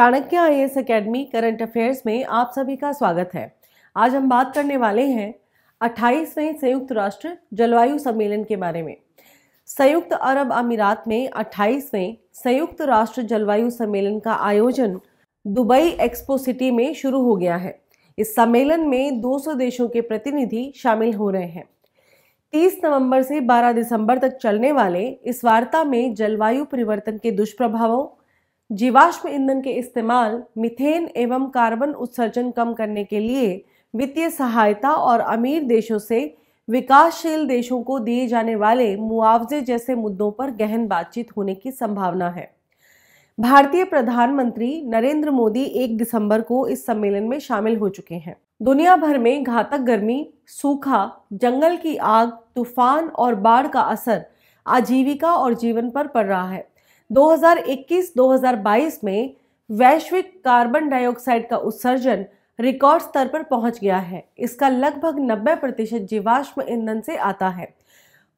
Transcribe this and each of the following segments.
Chanakya I S academy current affairs में आप सभी का स्वागत है आज हम बात करने वाले हैं 28वें संयुक्त राष्ट्र जलवायु सम्मेलन के बारे में संयुक्त अरब अमीरात में 28वें संयुक्त राष्ट्र जलवायु सम्मेलन का आयोजन दुबई एक्सपो सिटी में शुरू हो गया है इस सम्मेलन में 200 देशों के प्रतिनिधि शामिल हो रहे हैं 30 नवंबर से 12 दिसंबर तक चलने वाले इस वार्ता में जलवायु परिवर्तन के दुष्प्रभावों जीवाश्म ईंधन के इस्तेमाल मिथेन एवं कार्बन उत्सर्जन कम करने के लिए वित्तीय सहायता और अमीर देशों से विकासशील देशों को दिए जाने वाले मुआवजे जैसे मुद्दों पर गहन बातचीत होने की संभावना है भारतीय प्रधानमंत्री नरेंद्र मोदी 1 दिसंबर को इस सम्मेलन में शामिल हो चुके हैं दुनिया भर में घातक गर्मी सूखा जंगल की आग तूफान और बाढ़ का असर आजीविका और जीवन पर पड़ रहा है 2021-2022 में वैश्विक कार्बन डाइऑक्साइड का उत्सर्जन रिकॉर्ड स्तर पर पहुंच गया है इसका लगभग 90 प्रतिशत जीवाश्म ईंधन से आता है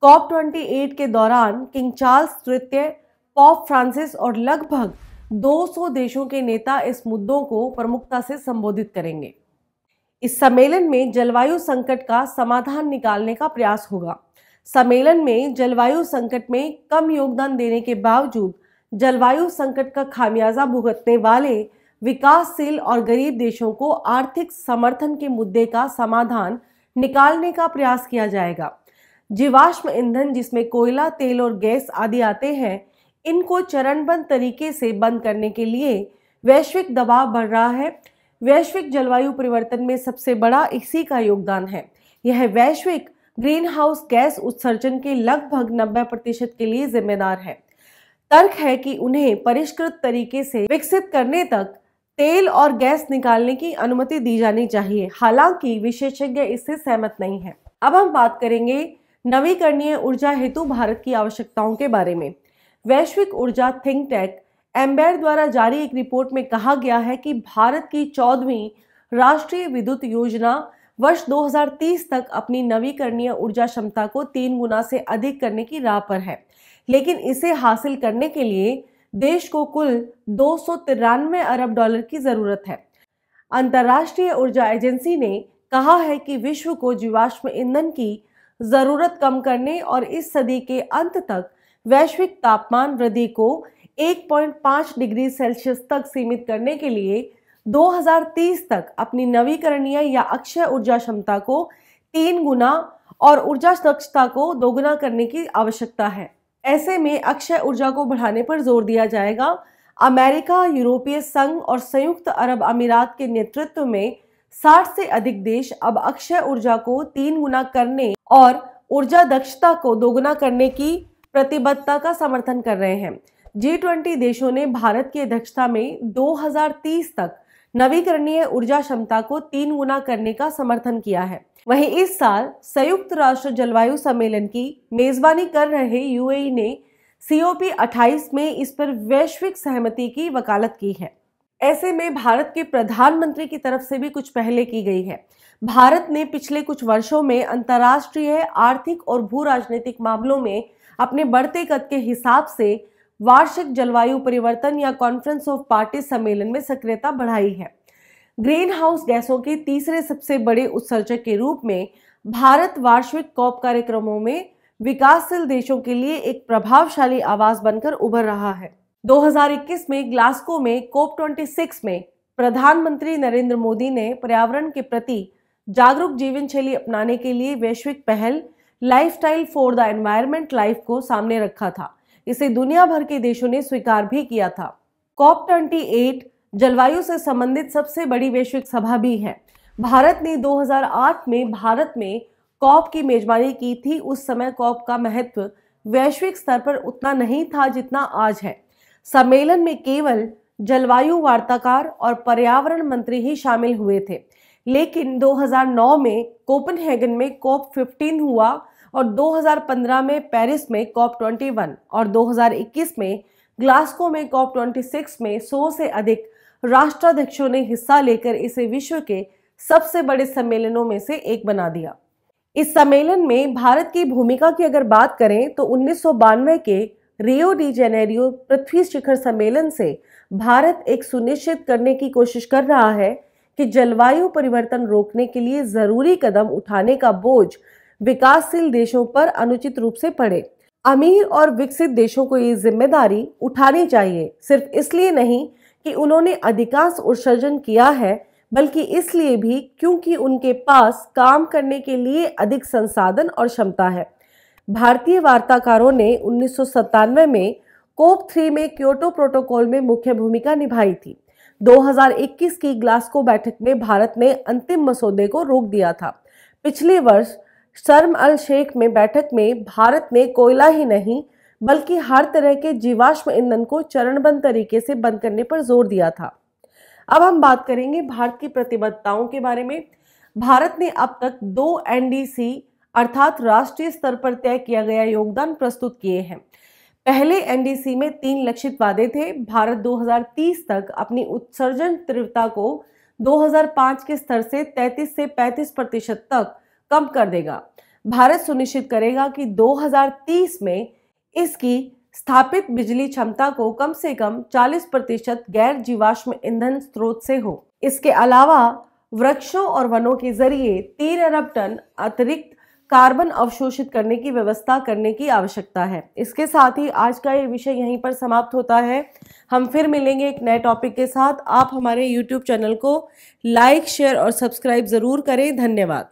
कॉप 28 के दौरान किंग चार्ल्स तृतीय पॉप फ्रांसिस और लगभग 200 देशों के नेता इस मुद्दों को प्रमुखता से संबोधित करेंगे इस सम्मेलन में जलवायु संकट का समाधान निकालने का प्रयास होगा सम्मेलन में जलवायु संकट में कम योगदान देने के बावजूद जलवायु संकट का खामियाजा भुगतने वाले विकासशील और गरीब देशों को आर्थिक समर्थन के मुद्दे का समाधान निकालने का प्रयास किया जाएगा जीवाश्म ईंधन जिसमें कोयला तेल और गैस आदि आते हैं इनको चरणबद्ध तरीके से बंद करने के लिए वैश्विक दबाव बढ़ रहा है वैश्विक जलवायु परिवर्तन में सबसे बड़ा इसी का योगदान है यह वैश्विक ग्रीन हाउस गैस उत्सर्जन के लगभग 90 प्रतिशत के लिए जिम्मेदार है तर्क है कि उन्हें परिष्कृत तरीके से विकसित करने तक तेल और गैस निकालने की अनुमति दी जानी चाहिए हालांकि विशेषज्ञ इससे सहमत नहीं है अब हम बात करेंगे नवीकरणीय ऊर्जा हेतु भारत की आवश्यकताओं के बारे में वैश्विक ऊर्जा थिंक टैक एम्बेर द्वारा जारी एक रिपोर्ट में कहा गया है कि भारत की चौदहवीं राष्ट्रीय विद्युत योजना वर्ष 2030 तक अपनी नवीकरणीय ऊर्जा क्षमता को तीन गुना से अधिक करने की राह पर है लेकिन इसे हासिल करने के लिए देश को कुल दो अरब डॉलर की ज़रूरत है अंतर्राष्ट्रीय ऊर्जा एजेंसी ने कहा है कि विश्व को जीवाश्म ईंधन की ज़रूरत कम करने और इस सदी के अंत तक वैश्विक तापमान वृद्धि को 1.5 डिग्री सेल्सियस तक सीमित करने के लिए 2030 तक अपनी नवीकरणीय या अक्षय ऊर्जा क्षमता को तीन गुना और ऊर्जा दक्षता को दोगुना करने की आवश्यकता है ऐसे में अक्षय ऊर्जा को बढ़ाने पर जोर दिया जाएगा अमेरिका यूरोपीय संघ और संयुक्त अरब अमीरात के नेतृत्व में 60 से अधिक देश अब अक्षय ऊर्जा को तीन गुना करने और ऊर्जा दक्षता को दोगुना करने की प्रतिबद्धता का समर्थन कर रहे हैं जी ट्वेंटी देशों ने भारत की अध्यक्षता में 2030 तक नवीकरणीय ऊर्जा क्षमता को तीन गुना करने का समर्थन किया है वहीं इस साल संयुक्त राष्ट्र जलवायु सम्मेलन की मेजबानी कर रहे यूएई ने सीओपी 28 में इस पर वैश्विक सहमति की वकालत की है ऐसे में भारत के प्रधानमंत्री की तरफ से भी कुछ पहले की गई है भारत ने पिछले कुछ वर्षों में अंतर्राष्ट्रीय आर्थिक और भू राजनीतिक मामलों में अपने बढ़ते कद के हिसाब से वार्षिक जलवायु परिवर्तन या कॉन्फ्रेंस ऑफ पार्टी सम्मेलन में सक्रियता बढ़ाई है ग्रीन हाउस गैसों के तीसरे सबसे बड़े उत्सर्जक के रूप में भारत वार्षिक कॉप कार्यक्रमों में विकासशील देशों के लिए एक प्रभावशाली आवाज बनकर उभर रहा है 2021 में ग्लास्को में कोप 26 में प्रधानमंत्री नरेंद्र मोदी ने पर्यावरण के प्रति जागरूक जीवन शैली अपनाने के लिए वैश्विक पहल lifestyle for the environment life को सामने रखा था इसे दुनिया भर के देशों ने स्वीकार भी किया था कॉप ट्वेंटी जलवायु से संबंधित सबसे बड़ी वैश्विक सभा भी है भारत ने 2008 में भारत में कॉप की मेजबानी की थी उस समय कॉप का महत्व वैश्विक स्तर पर उतना नहीं था जितना आज है सम्मेलन में केवल जलवायु वार्ताकार और पर्यावरण मंत्री ही शामिल हुए थे लेकिन 2009 में कोपनहेगन में कॉप 15 हुआ और 2015 में पेरिस में कॉप 21 और 2021 में ग्लास्को में कॉप 26 में 100 से अधिक राष्ट्राध्यक्षों ने हिस्सा लेकर इसे विश्व के सबसे बड़े सम्मेलनों में से एक बना दिया इस सम्मेलन में भारत की भूमिका की अगर बात करें तो उन्नीस के रियो डी जेनेरियो पृथ्वी शिखर सम्मेलन से भारत एक सुनिश्चित करने की कोशिश कर रहा है कि जलवायु परिवर्तन रोकने के लिए जरूरी कदम उठाने का बोझ विकासशील देशों पर अनुचित रूप से पड़े अमीर और विकसित देशों को ये जिम्मेदारी उठानी चाहिए सिर्फ इसलिए नहीं कि उन्होंने अधिकांश उत्सर्जन किया है बल्कि इसलिए भी क्योंकि उनके पास काम करने के लिए अधिक संसाधन और क्षमता है भारतीय वार्ताकारों ने उन्नीस में कोप थ्री में क्योटो प्रोटोकॉल में मुख्य भूमिका निभाई थी 2021 की ग्लास्को बैठक में भारत ने अंतिम मसौदे को रोक दिया था पिछले वर्ष शर्म अल शेख में बैठक में भारत ने कोयला ही नहीं बल्कि हर तरह के जीवाश्म ईंधन को चरणबद्ध तरीके से बंद करने पर जोर दिया था अब हम बात करेंगे भारत की प्रतिबद्धताओं के बारे में भारत ने अब तक दो एनडीसी अर्थात राष्ट्रीय स्तर पर तय किया गया योगदान प्रस्तुत किए हैं पहले एनडीसी में तीन लक्षित वादे थे भारत 2030 तक अपनी उत्सर्जन तीव्रता को 2005 के स्तर से 33 से 35 प्रतिशत तक कम कर देगा भारत सुनिश्चित करेगा कि 2030 में इसकी स्थापित बिजली क्षमता को कम से कम 40 प्रतिशत गैर जीवाश्म ईंधन स्रोत से हो इसके अलावा वृक्षों और वनों के जरिए तीन अरब टन अतिरिक्त कार्बन अवशोषित करने की व्यवस्था करने की आवश्यकता है इसके साथ ही आज का ये विषय यहीं पर समाप्त होता है हम फिर मिलेंगे एक नए टॉपिक के साथ आप हमारे यूट्यूब चैनल को लाइक शेयर और सब्सक्राइब ज़रूर करें धन्यवाद